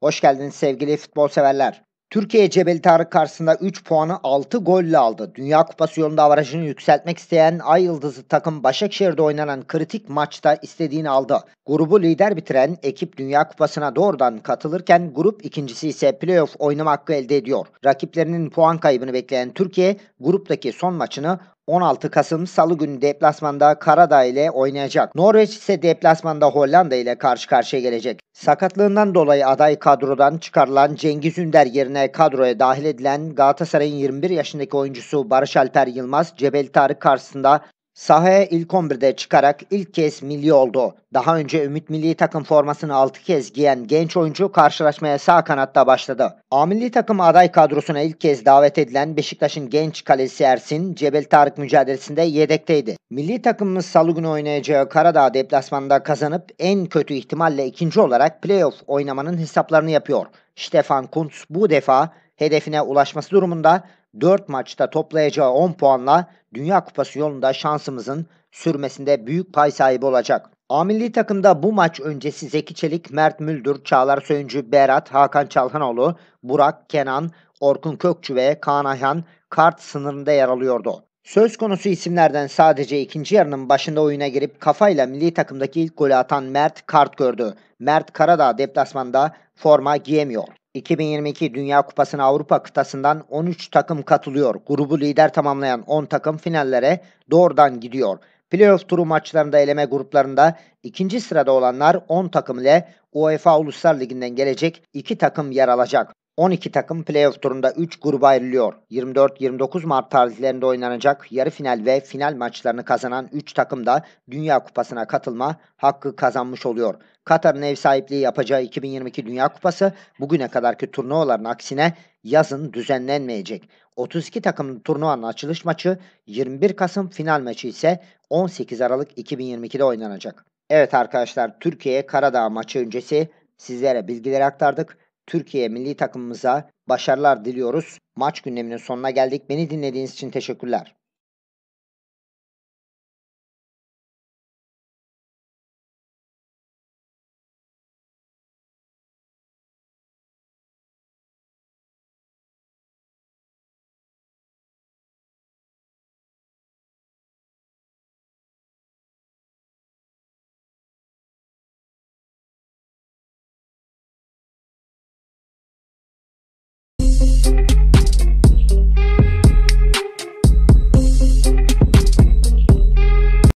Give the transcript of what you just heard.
Hoş geldiniz sevgili futbol severler. Türkiye Cebeli Tarık karşısında 3 puanı 6 golle aldı. Dünya Kupası yolunda avarajını yükseltmek isteyen Ay Yıldızı takım Başakşehir'de oynanan kritik maçta istediğini aldı. Grubu lider bitiren ekip Dünya Kupası'na doğrudan katılırken grup ikincisi ise playoff oynama hakkı elde ediyor. Rakiplerinin puan kaybını bekleyen Türkiye gruptaki son maçını 16 Kasım Salı günü deplasmanda Karadağ ile oynayacak. Norveç ise deplasmanda Hollanda ile karşı karşıya gelecek. Sakatlığından dolayı aday kadrodan çıkarılan Cengiz Ünder yerine kadroya dahil edilen Galatasaray'ın 21 yaşındaki oyuncusu Barış Alper Yılmaz Cebel Tarık karşısında Sahaya ilk 11'de çıkarak ilk kez milli oldu. Daha önce Ümit Milli Takım formasını 6 kez giyen genç oyuncu karşılaşmaya sağ kanatta başladı. A Milli Takım aday kadrosuna ilk kez davet edilen Beşiktaş'ın genç kalesi Ersin, Cebel Tarık mücadelesinde yedekteydi. Milli takımımız salı günü oynayacağı Karadağ deplasmanında kazanıp en kötü ihtimalle ikinci olarak playoff oynamanın hesaplarını yapıyor. Stefan Kuntz bu defa hedefine ulaşması durumunda 4 maçta toplayacağı 10 puanla Dünya Kupası yolunda şansımızın sürmesinde büyük pay sahibi olacak. A milli takımda bu maç öncesi Zeki Çelik, Mert Müldür, Çağlar Söyüncü, Berat, Hakan Çalhanoğlu, Burak, Kenan, Orkun Kökçü ve Kaan Ayhan kart sınırında yer alıyordu. Söz konusu isimlerden sadece ikinci yarının başında oyuna girip kafayla milli takımdaki ilk golü atan Mert kart gördü. Mert Karadağ deplasmanda forma giyemiyor. 2022 Dünya Kupası'na Avrupa kıtasından 13 takım katılıyor. Grubu lider tamamlayan 10 takım finallere doğrudan gidiyor. Playoff turu maçlarında eleme gruplarında ikinci sırada olanlar 10 takım ile UEFA Uluslar Ligi'nden gelecek 2 takım yer alacak. 12 takım playoff turunda 3 gruba ayrılıyor. 24-29 Mart tarihlerinde oynanacak yarı final ve final maçlarını kazanan 3 takım da Dünya Kupası'na katılma hakkı kazanmış oluyor. Katar'ın ev sahipliği yapacağı 2022 Dünya Kupası bugüne kadarki turnuvaların aksine yazın düzenlenmeyecek. 32 takımın turnuvanın açılış maçı 21 Kasım final maçı ise 18 Aralık 2022'de oynanacak. Evet arkadaşlar Türkiye Karadağ maçı öncesi sizlere bilgileri aktardık. Türkiye milli takımımıza başarılar diliyoruz. Maç gündeminin sonuna geldik. Beni dinlediğiniz için teşekkürler. Thank you.